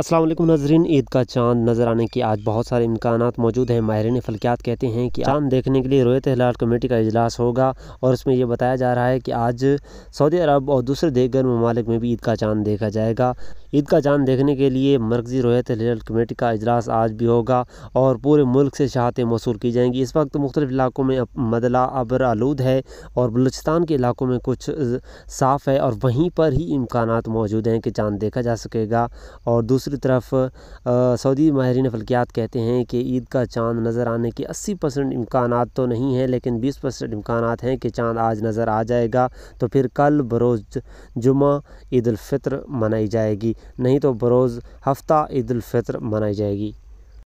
असलम नाजरीन ईद का चांद नज़र आने के आज बहुत सारे इम्कान मौजूद हैं माहरीन फलकियात कहते हैं कि चांद देखने के लिए रोयत हिलाल कमेटी का अजलास होगा और उसमें यह बताया जा रहा है कि आज सऊदी अरब और दूसरे देगर ममालिक में भी ईद का चांद देखा जाएगा ईद का चांद देखने के लिए मरकज़ी रोयत हिलाल कमेटी का अजलास आज भी होगा और पूरे मुल्क से शहातें मौसू की जाएंगी इस वक्त मुख्तलिफ़ इलाकों में मदला अबर आलूद है और बलूचिस्तान के इलाकों में कुछ साफ़ है और वहीं पर ही इम्कान मौजूद हैं कि चांद देखा जा सकेगा और दूसरे दूसरी तरफ सऊदी माहरीन फलकियात कहते हैं कि ईद का चांद नज़र आने के 80 परसेंट इम्कान तो नहीं हैं लेकिन 20 परसेंट इम्कान हैं कि चांद आज नज़र आ जाएगा तो फिर कल बरोज़ जुमा ईदालफ़ितर मनाई जाएगी नहीं तो बरोज़ हफ्ता ईदालफ़ितर मनाई जाएगी